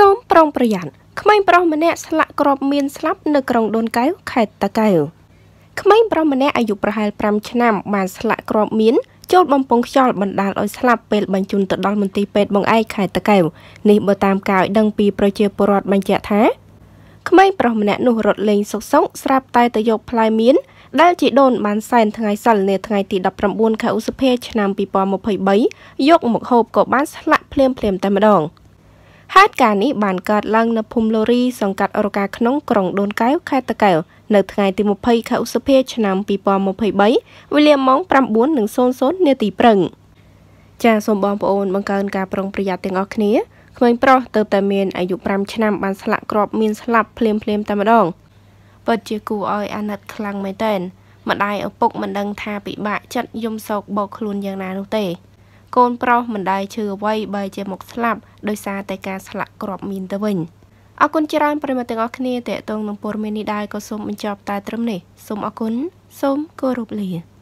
សូមប្រុងប្រយ័ត្នក្មេងប្រុសម្នាក់ស្លាក់ក្របមានស្លាប់នៅក្រុងដូនកែវខេត្តតាកែវក្មេងប្រុសម្នាក់អាយុប្រហែល5ឆ្នាំបានស្លាក់ក្របមានចូលបំពង់ខ្យល់បណ្ដាលឲ្យស្លាប់ពេលបញ្ជូនទៅដល់មន្ទីរពេទ្យបងឯកខេត្តតាកែវនេះបើតាមការឲ្យដឹងពីប្រជាពលរដ្ឋបញ្ជាក់ថាក្មេងប្រុសម្នាក់នោះរត់លេងសុកសុកស្រាប់តែទៅយកផ្លែមៀនដែលជីដូនបានសែនថ្ងៃសិលនាថ្ងៃទី19ខែឧសភាឆ្នាំ2023យកមកហូបក៏បានស្លាក់ភ្លាមភ្លាមតែម្ដង។ហេតុការណ៍នេះបានកើតឡើងនៅភូមិលូរីសង្កាត់រកាក្នុងក្រុងដូនកែវខេត្តតាកែវនៅថ្ងៃទី20ខែឧសភាឆ្នាំ2023វេលាម៉ោង9:00នាទីព្រឹងចាសសូមបងប្អូនបង្កើនការប្រុងប្រយ័ត្នទាំងអស់គ្នាក្មេងប្រុសទៅតែមានអាយុ5ឆ្នាំបានស្លាក់គ្រាប់មានស្លាប់ភ្លាមភ្លាមតែម្ដងពិតជាគួរឲ្យអាណិតខ្លាំងមែនទែនម្ដាយឪពុកមិនដឹងថាពិបាកចិត្តយំសោកបោកខ្លួនយ៉ាងណានោះទេកូនប្រុសមិនដែលឈឺអ្វីបើជាមកស្លាប់ដោយសារតែការស្លាក់គ្រាប់មីនទៅវិញអរគុណច្រើនប្រិមត្តទាំងអស់គ្នាតេតងនឹងព័ត៌មាននេះដែរក៏សូមបញ្ចប់តែត្រឹមនេះសូមអរគុណសូមគោរពលា